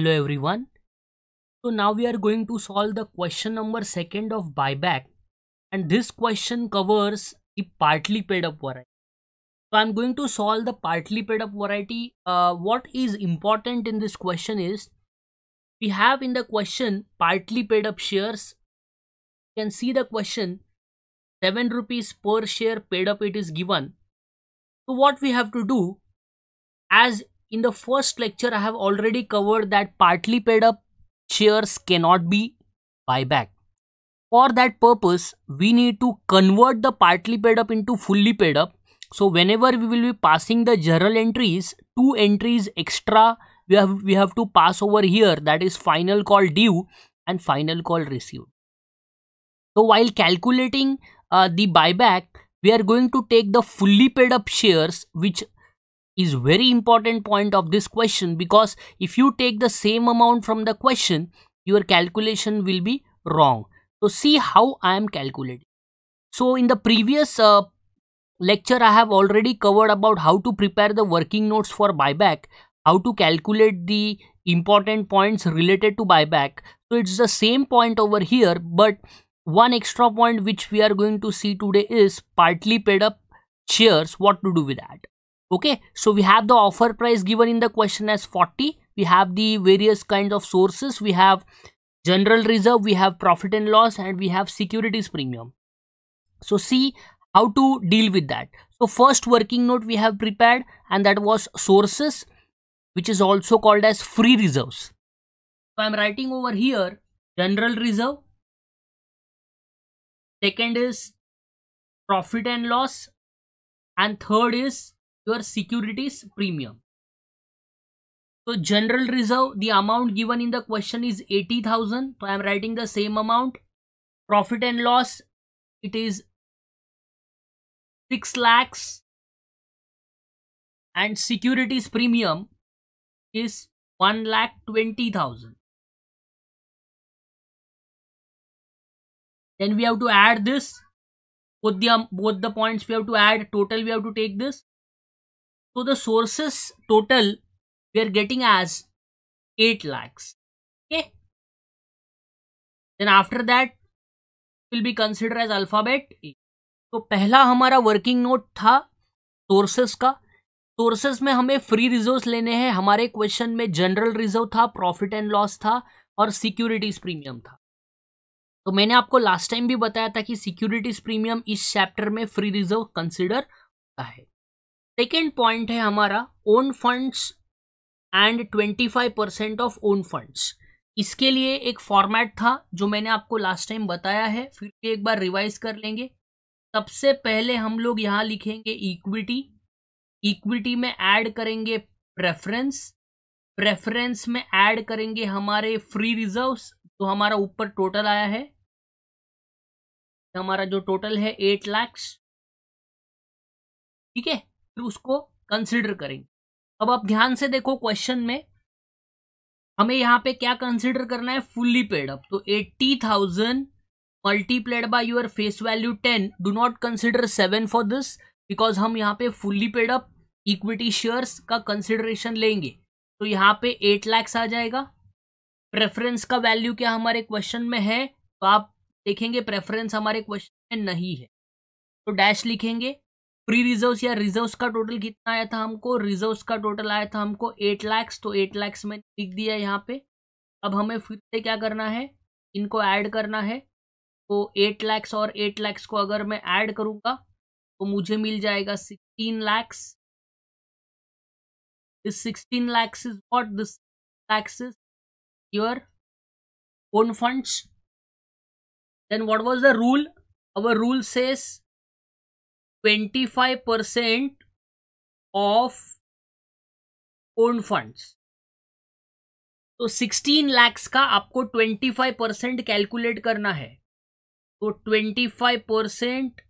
hello everyone so now we are going to solve the question number second of buyback and this question covers the partly paid up variety so i'm going to solve the partly paid up variety uh, what is important in this question is we have in the question partly paid up shares you can see the question 7 rupees per share paid up it is given so what we have to do as in the first lecture, I have already covered that partly paid up shares cannot be buyback. For that purpose, we need to convert the partly paid up into fully paid up. So whenever we will be passing the general entries, two entries extra we have, we have to pass over here that is final call due and final call received. So while calculating uh, the buyback, we are going to take the fully paid up shares which is very important point of this question because if you take the same amount from the question, your calculation will be wrong. So see how I am calculating. So in the previous uh, lecture, I have already covered about how to prepare the working notes for buyback, how to calculate the important points related to buyback. So it's the same point over here, but one extra point which we are going to see today is partly paid up shares, what to do with that okay so we have the offer price given in the question as 40 we have the various kinds of sources we have general reserve we have profit and loss and we have securities premium so see how to deal with that so first working note we have prepared and that was sources which is also called as free reserves so i'm writing over here general reserve second is profit and loss and third is your securities premium. So general reserve, the amount given in the question is 80,000. So I am writing the same amount. Profit and loss, it is 6 lakhs. And securities premium is 1 lakh 20,000. Then we have to add this. Both the, both the points we have to add. Total we have to take this. So the sources total we are getting as 8 lakhs. Okay. Then after that will be considered as alphabet A. तो पहला हमारा working note था sources का sources में हमें free reserve लेने हैं हमारे क्वेश्चन में जनरल रिजर्व था प्रॉफिट एंड लॉस था और सिक्योरिटीज प्रीमियम था तो मैंने आपको लास्ट टाइम भी बताया था कि सिक्योरिटीज प्रीमियम इस चैप्टर में फ्री रिजर्व कंसिडर होता है सेकेंड पॉइंट है हमारा own funds and twenty five percent of own funds इसके लिए एक फॉर्मेट था जो मैंने आपको लास्ट टाइम बताया है फिर एक बार रिवाइज कर लेंगे सबसे पहले हम लोग यहाँ लिखेंगे इक्विटी इक्विटी में ऐड करेंगे प्रेफरेंस प्रेफरेंस में ऐड करेंगे हमारे फ्री रिजर्व्स तो हमारा ऊपर टोटल आया है हमारा जो टोटल है एट लैक्स ठीक है फिर उसको कंसिडर करेंगे अब आप ध्यान से देखो क्वेश्चन में हमें यहाँ पे क्या कंसिडर करना है फुल्ली पेड अप तो eighty thousand multiplied by your face value ten do not consider seven for this because हम यहाँ पे fully paid up equity shares का कंसिडरेशन लेंगे तो यहाँ पे एट लैक्स आ जाएगा प्रेफरेंस का वैल्यू क्या हमारे क्वेश्चन में है तो आप देखेंगे प्रेफरेंस हमारे क्वेश्चन में नहीं है तो डैश लिखेंगे प्री रिजर्व या रिजर्व का टोटल कितना आया था हमको रिजर्व का टोटल आया था हमको एट लैक्स तो एट लैक्स में लिख दिया यहाँ पे अब हमें फिर से क्या करना है इनको ऐड करना है तो एट लैक्स और एट लैक्स को अगर मैं ऐड करूँगा तो मुझे मिल जाएगा sixteen lakhs this sixteen lakhs is what this lakhs is your own funds then what was the rule our rule says twenty five percent of own funds तो सिक्सटीन लैक्स का आपको ट्वेंटी फाइव परसेंट कैलकुलेट करना है तो twenty five percent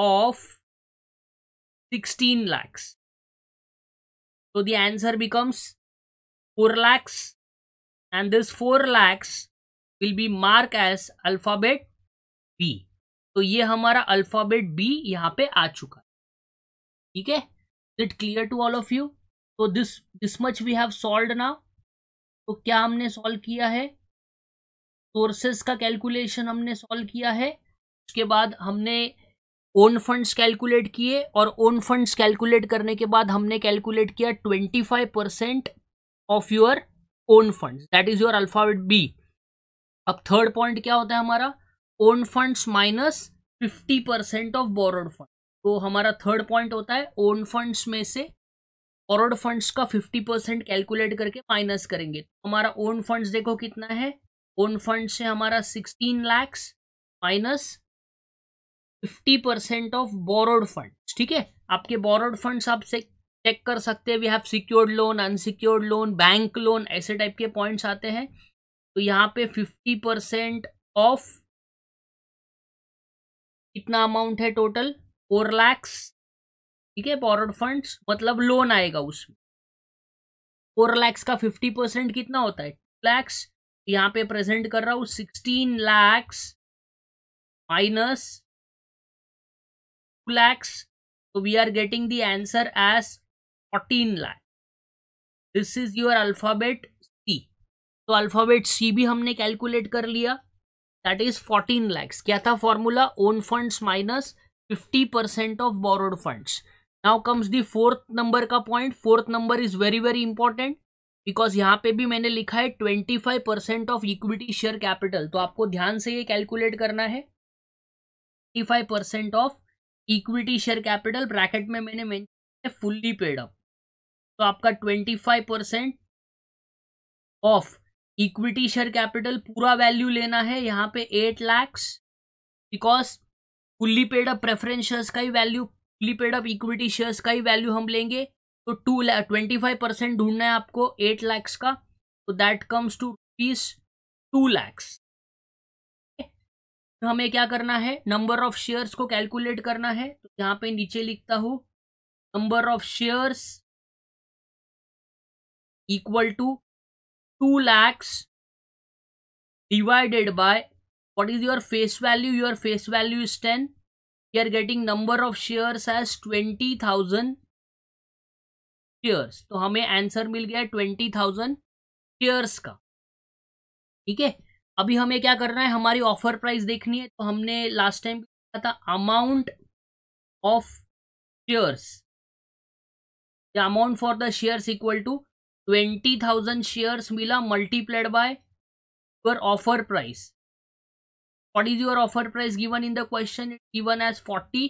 of sixteen lakhs तो the answer becomes four lakhs and this four lakhs will be mark as alphabet B तो ये हमारा अल्फाबेट बी यहाँ पे आ चुका ठीक है it clear to all of you तो this this much we have solved now तो क्या हमने सॉल्व किया है सोर्सेस का कैलकुलेशन हमने सॉल्व किया है उसके बाद हमने ओन फंड्स कैलकुलेट किए और ओन फंड्स कैलकुलेट करने के बाद हमने कैलकुलेट किया twenty five percent of your own funds that is your alphabet B अब थर्ड पॉइंट क्या होता है हमारा own funds minus fifty percent of borrowed fund तो हमारा थर्ड पॉइंट होता है ओन फंड्स में से बोरोड फंड्स का फिफ्टी परसेंट कैलकुलेट करके माइनस करेंगे तो हमारा ओन फंड्स देखो कितना है ओन फंड से हमारा sixteen lakhs minus fifty percent of borrowed fund ठीक है आपके बोरोड फंड्स आप से चेक कर सकते हैं we have secured loan unsecured loan bank loan ऐसे टाइप के पॉइंट्स आते हैं तो यहाँ पे फिफ्टी परसेंट ऑफ कितना अमाउंट है टोटल फोर लैक्स ठीक है बोरोड फंड मतलब लोन आएगा उसमें फोर लैक्स का फिफ्टी परसेंट कितना होता है टू लैक्स यहाँ पे प्रेजेंट कर रहा हूँ sixteen lakhs minus two lakhs तो we are getting the answer as fourteen lakh this is your alphabet C तो अल्फाबेट सी भी हमने कैलकुलेट कर लिया दैट इज फोर्टीन लैक्स क्या था formula own fund minus fifty percent of borrowed fund now comes the fourth number का point fourth number is very very important because यहाँ पे भी मैंने लिखा है twenty five percent of equity share capital तो आपको ध्यान से ये कैलकुलेट करना है twenty five percent of equity share capital bracket में मैंने मैं फुल्ली पेड अप तो आपका twenty five percent of equity share capital पूरा वैल्यू लेना है यहाँ पे eight lakhs because fully paid up preference shares का ही value fully paid up equity shares का ही वैल्यू हम लेंगे तो two lakh twenty five percent ढूंढना है आपको एट लैक्स का तो that comes to rupees two lakhs तो हमें क्या करना है नंबर ऑफ शेयर्स को कैलकुलेट करना है तो यहाँ पे नीचे लिखता हूँ number of shares equal to lakhs divided by what is is face value value face value is ten 10 are getting number of of as twenty thousand shares तो हमें आंसर मिल गया ट्वेंटी थाउजेंड शेयर्स का ठीक है अभी हमें क्या करना है हमारी ऑफर प्राइस देखनी है तो हमने लास्ट टाइम कहा था amount of shares amount for the shares equal to twenty thousand shares मिला multiplied by your offer price what is your offer price given in the question given as forty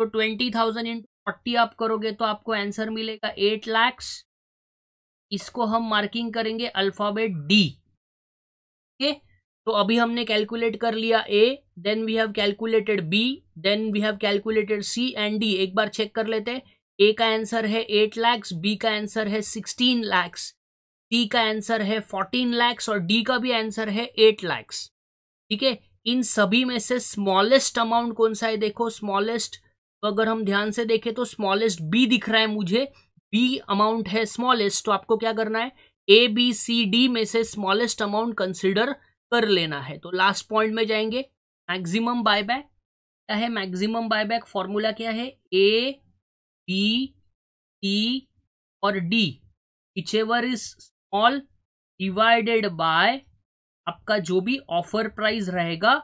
तो thousand in forty आप करोगे तो आपको answer मिलेगा eight lakhs इसको हम marking करेंगे अल्फाबेट डी ओके तो अभी हमने कैलकुलेट कर लिया A then we have calculated B then we have calculated C and D एक बार चेक कर लेते हैं ए का आंसर है एट लैक्स बी का आंसर है सिक्सटीन लैक्स सी का आंसर है फोर्टीन लैक्स और डी का भी आंसर है एट लैक्स ठीक है इन सभी में से स्मॉलेस्ट अमाउंट कौन सा है देखो स्मॉलेस्ट तो अगर हम ध्यान से देखें तो स्मॉलेस्ट बी दिख रहा है मुझे बी अमाउंट है स्मॉलेस्ट तो आपको क्या करना है ए बी सी डी में से स्मॉलेस्ट अमाउंट कंसिडर कर लेना है तो लास्ट पॉइंट में जाएंगे मैक्सिमम बायबैक क्या है मैक्सिमम बायबैक फॉर्मूला क्या है A B e, E e और D whichever is small divided by आपका जो भी ऑफर प्राइस रहेगा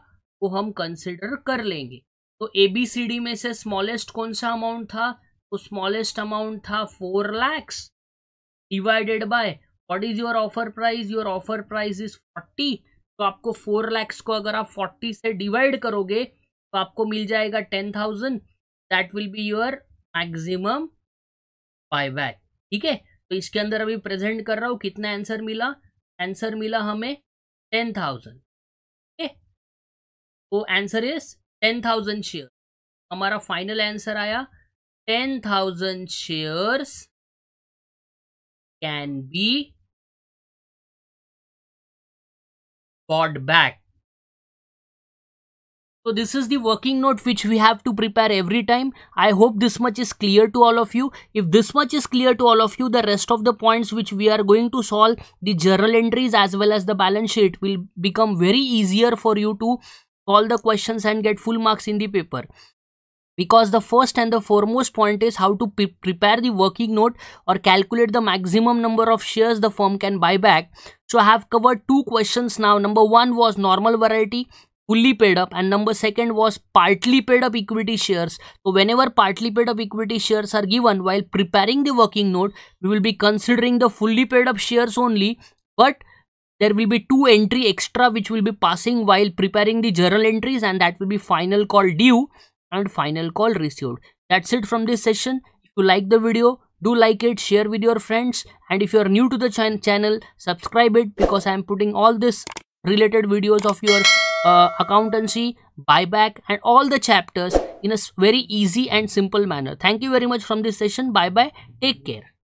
वो हम कंसिडर कर लेंगे तो ए बी सी डी में से स्मॉलेस्ट कौन सा अमाउंट था तो स्मॉलेस्ट अमाउंट था four lakhs divided by what is your offer price your offer price is forty तो आपको फोर लैक्स को अगर आप फोर्टी से डिवाइड करोगे तो आपको मिल जाएगा ten thousand that will be your maximum back ठीक है तो इसके अंदर अभी प्रेजेंट कर रहा हूं कितना आंसर मिला आंसर मिला हमें टेन थाउजेंड ठीक है तो answer is ten thousand share हमारा फाइनल आंसर आया ten thousand shares can be got back So this is the working note which we have to prepare every time. I hope this much is clear to all of you. If this much is clear to all of you, the rest of the points which we are going to solve, the journal entries as well as the balance sheet will become very easier for you to solve the questions and get full marks in the paper because the first and the foremost point is how to pre prepare the working note or calculate the maximum number of shares the firm can buy back. So I have covered two questions now. Number one was normal variety fully paid up and number second was partly paid up equity shares so whenever partly paid up equity shares are given while preparing the working note we will be considering the fully paid up shares only but there will be two entry extra which will be passing while preparing the journal entries and that will be final call due and final call received that's it from this session if you like the video do like it share with your friends and if you are new to the ch channel subscribe it because i am putting all this related videos of your uh, accountancy, buyback and all the chapters in a very easy and simple manner. Thank you very much from this session. Bye bye. Take care.